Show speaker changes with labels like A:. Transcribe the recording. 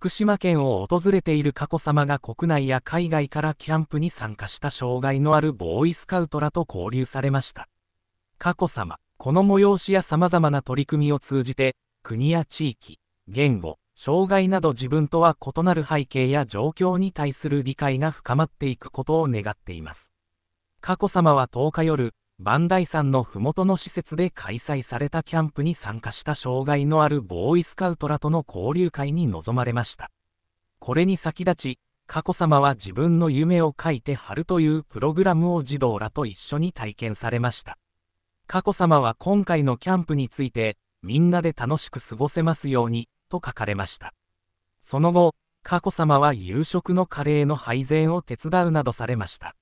A: 福島県を訪れている佳子さまが国内や海外からキャンプに参加した障害のあるボーイスカウトらと交流されました。佳子さま、この催しや様々な取り組みを通じて、国や地域、言語、障害など自分とは異なる背景や状況に対する理解が深まっていくことを願っています。佳子さまは10日夜、磐梯山の麓の施設で開催されたキャンプに参加した障害のあるボーイスカウトらとの交流会に臨まれました。これに先立ち、佳子さまは自分の夢を書いて貼るというプログラムを児童らと一緒に体験されました。佳子さまは今回のキャンプについて、みんなで楽しく過ごせますように、と書かれました。その後、佳子さまは夕食のカレーの配膳を手伝うなどされました。